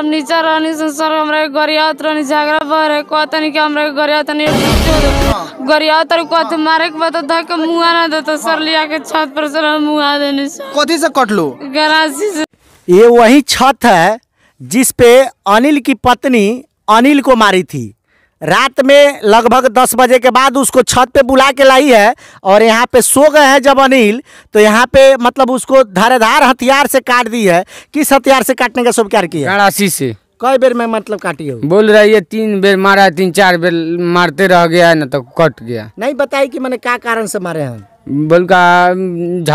हम नीचा रहनी संसार हमरा गरियात रहनी झगड़ा भर है कहता कि हमरा गरियात नहीं हाँ। मारे के बता मुआ ना देता तो सर हाँ। लिया के छत पर सर हम मुआ देने से से कट लो गरासी से ये वही छत है जिस पे अनिल की पत्नी अनिल को मारी थी रात में लगभग दस बजे के बाद उसको छत पे बुला के लाई है और यहाँ पे सो गए हैं जब अनिल तो यहाँ पे मतलब उसको धारधार हथियार से काट दी है किस हथियार से काटने का स्वीकार किया से कई बेर में मतलब काटी हो बोल रही है तीन बेर मारा है तीन चार बेर मारते रह गया है ना तो कट गया नहीं बताई कि मैंने क्या कारण से मारे हैं बोल का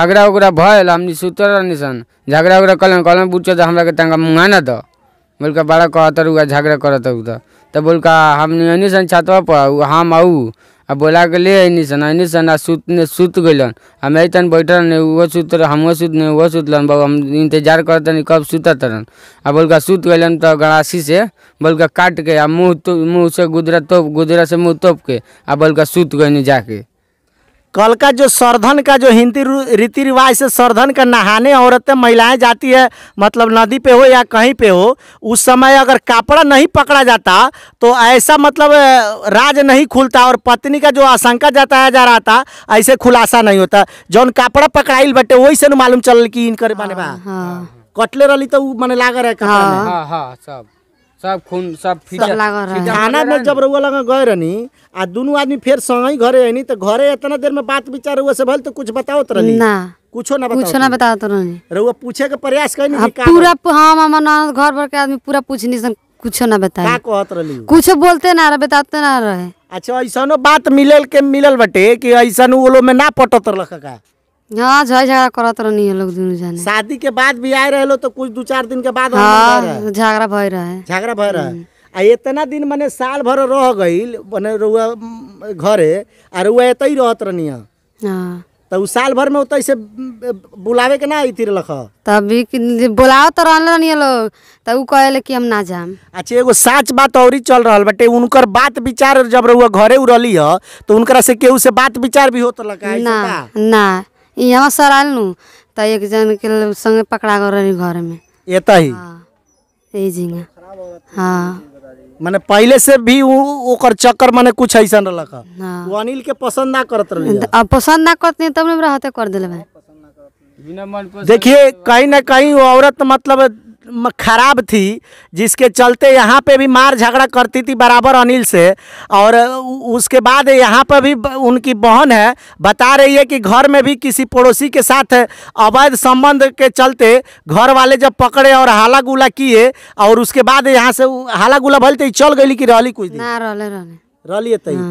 झगड़ा उगड़ा भल हम सुतर रहनी सन झगड़ा उगड़ा कल कल बुझे तो हमारा के तंगा मुँगा ना दो बोल का बड़ा कहते झगड़ा करते तो बोल का हम अनी सन छतवा पर हम आऊ आ बोला के ले अनी सन अनी सन आ सुत ने सुत गलन हम यही तन बैठल ने वो सुत हम सुत ने वो सुतलन बाबू हम इंतजार करतन कब सुत तरन आ बोल का सुत गलन तो गणासी से बोल का काट के आ मुँह मुँह से गुदरा तोप गुदरा से मुँह तोप के आ बोल का सुत गई जाके कल का जो सरधन का जो हिंदी रीति रिवाज से सरधन का नहाने औरतें महिलाएं जाती है मतलब नदी पे हो या कहीं पे हो उस समय अगर कपड़ा नहीं पकड़ा जाता तो ऐसा मतलब राज नहीं खुलता और पत्नी का जो आशंका जताया जा रहा था ऐसे खुलासा नहीं होता जौन कपड़ा पकड़ाइल बटे वही से मालूम चल कि इनकर माने कटले रही तो मैंने लागर है कहा हाँ हाँ सब खून सब थाना में जब रउआ लगा गए रहनी आ दोनों आदमी फिर संग घरे तो घरे इतना देर में बात विचार से भल तो कुछ बताओ तो रहनी ना कुछो ना कुछो ना बताओ तो रहनी रउआ पूछे के प्रयास कइनी हाँ, पूरा हम हमर हाँ, घर भर के आदमी पूरा पूछनी सन कुछो ना बताए का कहत रहली कुछो बोलते ना रहे बताते ना रहे अच्छा ऐसनो बात मिलल के मिलल बटे कि ऐसा वो लोग में ना पटत रख का झगड़ा करत रहनी लोग दोनों जाने शादी के बाद भी आए रहे तो कुछ दो चार दिन के बाद हाँ, झगड़ा भय रहे झगड़ा भय रहे हम्म। आ इतना दिन मैंने साल भर रह गई मैंने रुआ घरे और वह एत ही रहत रहनी हाँ। तो उस साल भर में उतई से बुलावे के ना आई थी लख तभी बुलाओ तो रहल रहनी लोग तो कहले कि हम ना जाम अच्छा एगो साच बात और चल रहा बटे उनकर बात विचार जब रुआ घरे उ रही है तो उनका से केहू से बात विचार भी होत लका ना ना यहाँ सर आयल नू तो एक जन के संगे पकड़ा गए रही घर में एता ही हाँ, हाँ। मैंने पहले से भी ओकर चक्कर मैंने कुछ ऐसा हाँ। ना लगा वो अनिल के पसंद ना करते रहे अब पसंद ना करते तब ना रहते कर दिल में देखिए कहीं ना कहीं औरत मतलब खराब थी जिसके चलते यहाँ पे भी मार झगड़ा करती थी बराबर अनिल से और उसके बाद यहाँ पर भी उनकी बहन है बता रही है कि घर में भी किसी पड़ोसी के साथ अवैध संबंध के चलते घर वाले जब पकड़े और हाला गुला किए और उसके बाद यहाँ से हाला गुला भले तो चल गई कि रही कुछ दिन हाँ।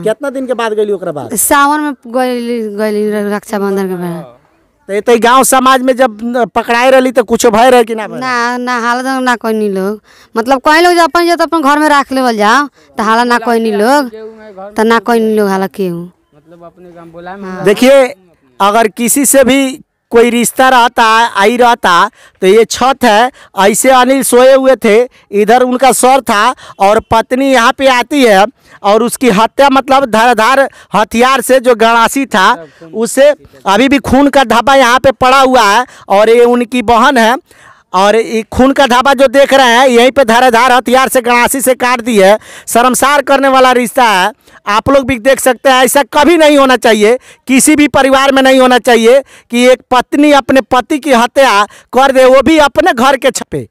कितना दिन के बाद गई सावन में गई रक्षाबंधन के बाद तो ये गांव समाज में जब पकड़ाए रही तो कुछ भय रहे कि ना ना ना हाला ना कोई नहीं लोग मतलब कोई लोग जब अपन जब अपन घर में रख लेवल जाओ तो हाला ना कोई नहीं लोग तो ना कोई नहीं लोग हाला केहू मतलब अपने हाँ। देखिए अगर किसी से भी कोई रिश्ता रहता आई रहता तो ये छत है ऐसे अनिल सोए हुए थे इधर उनका सर था और पत्नी यहाँ पे आती है और उसकी हत्या मतलब धराधार हथियार से जो गणासी था हाँ, उससे अभी भी खून का ढाबा यहाँ पे पड़ा हुआ है और ये उनकी बहन है और ये खून का ढाबा जो देख रहे हैं यहीं पे धराधार हथियार से गणासी से काट दी है शर्मसार करने वाला रिश्ता है आप लोग भी देख सकते हैं ऐसा कभी नहीं होना चाहिए किसी भी परिवार में नहीं होना चाहिए कि एक पत्नी अपने पति की हत्या कर दे वो भी अपने घर के छपे